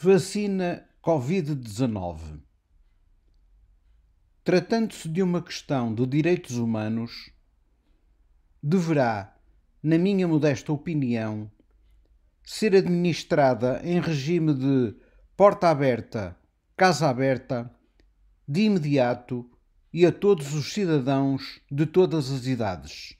Vacina Covid-19. Tratando-se de uma questão de direitos humanos, deverá, na minha modesta opinião, ser administrada em regime de porta aberta, casa aberta, de imediato e a todos os cidadãos de todas as idades.